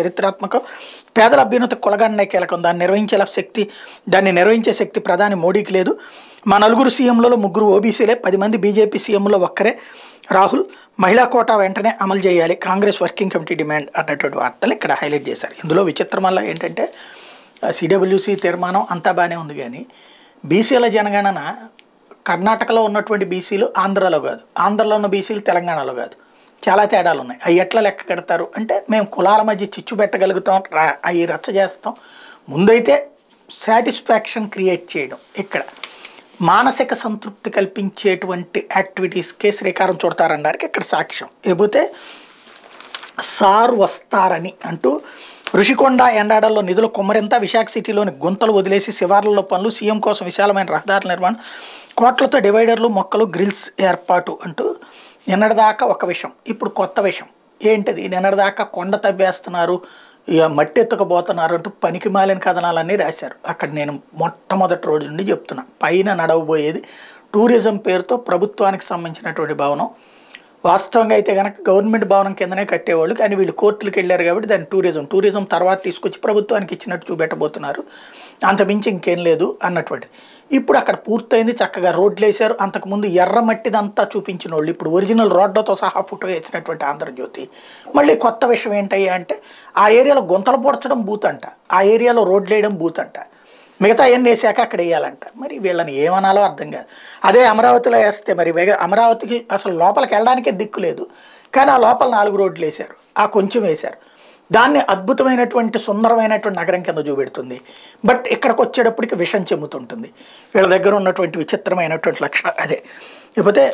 చరిత్రాత్మక పేదల అభ్యున్నత కొలగన్నే కీలకం దాన్ని నిర్వహించే శక్తి దాన్ని నిర్వహించే శక్తి ప్రధాని మోడీకి లేదు మా నలుగురు సీఎంలలో ముగ్గురు ఓబీసీలే పది మంది బీజేపీ సీఎంలో ఒక్కరే రాహుల్ మహిళా కోటా వెంటనే అమలు చేయాలి కాంగ్రెస్ వర్కింగ్ కమిటీ డిమాండ్ అన్నటువంటి వార్తలు ఇక్కడ హైలైట్ చేశారు ఇందులో విచిత్రమల్లా ఏంటంటే సిడబ్ల్యూసీ తీర్మానం అంతా బాగానే ఉంది కానీ బీసీల జనగణన కర్ణాటకలో ఉన్నటువంటి బీసీలు ఆంధ్రలో కాదు ఆంధ్రలో ఉన్న బీసీలు తెలంగాణలో కాదు చాలా తేడాలు ఉన్నాయి అవి ఎట్లా లెక్క కడతారు అంటే మేము కులాల మధ్య చిచ్చు పెట్టగలుగుతాం రా అవి రచ్చ చేస్తాం ముందైతే సాటిస్ఫాక్షన్ క్రియేట్ చేయడం ఇక్కడ మానసిక సంతృప్తి కల్పించేటువంటి యాక్టివిటీస్కే శ్రీకారం చూడతారనడానికి ఇక్కడ సాక్ష్యం లేకపోతే సార్ వస్తారని అంటూ రుషికొండ ఎండాడల్లో నిధుల కుమ్మరింత విశాఖ సిటీలోని గుంతలు వదిలేసి శివార్లలో పనులు సీఎం కోసం విశాలమైన రహదారుల నిర్మాణం కోట్లతో డివైడర్లు మొక్కలు గ్రిల్స్ ఏర్పాటు అంటూ నిన్నటిదాకా ఒక విషయం ఇప్పుడు కొత్త విషయం ఏంటిది నిన్నటిదాకా కొండ తవ్వేస్తున్నారు ఇక మట్టి ఎత్తుకపోతున్నారు అంటూ పనికి మాలిన కథనాలన్నీ రాశారు అక్కడ నేను మొట్టమొదటి రోజు నుండి చెప్తున్నా పైన నడవబోయేది టూరిజం పేరుతో ప్రభుత్వానికి సంబంధించినటువంటి భవనం వాస్తవంగా అయితే కనుక గవర్నమెంట్ భవనం కిందనే కట్టేవాళ్ళు కానీ వీళ్ళు కోర్టులకు వెళ్ళారు కాబట్టి దాన్ని టూరిజం టూరిజం తర్వాత తీసుకొచ్చి ప్రభుత్వానికి ఇచ్చినట్టు చూపెట్టబోతున్నారు అంతమించి ఇంకేం లేదు అన్నటువంటిది ఇప్పుడు అక్కడ పూర్తయింది చక్కగా రోడ్లు వేశారు అంతకుముందు ఎర్రమట్టిదంతా చూపించిన వాళ్ళు ఇప్పుడు ఒరిజినల్ రోడ్లతో సహా ఫోటో వేసినటువంటి ఆంధ్రజ్యోతి మళ్ళీ కొత్త విషయం ఏంటయ్యా అంటే ఆ ఏరియాలో గుంతలు పూడ్చడం బూత్ అంట ఆ ఏరియాలో రోడ్లు వేయడం బూత్ అంట మిగతా అవన్నీ వేసాక అక్కడ వేయాలంట మరి వీళ్ళని ఏమనాలో అర్థం కాదు అదే అమరావతిలో వేస్తే మరి అమరావతికి అసలు లోపలికి వెళ్ళడానికే దిక్కు లేదు కానీ ఆ లోపల నాలుగు రోడ్లు వేశారు ఆ కొంచెం వేశారు దాన్ని అద్భుతమైనటువంటి సుందరమైనటువంటి నగరం కింద చూపెడుతుంది బట్ ఇక్కడికి వచ్చేటప్పటికి విషం చెమ్ముతుంటుంది వీళ్ళ దగ్గర ఉన్నటువంటి విచిత్రమైనటువంటి లక్షణం అదే లేకపోతే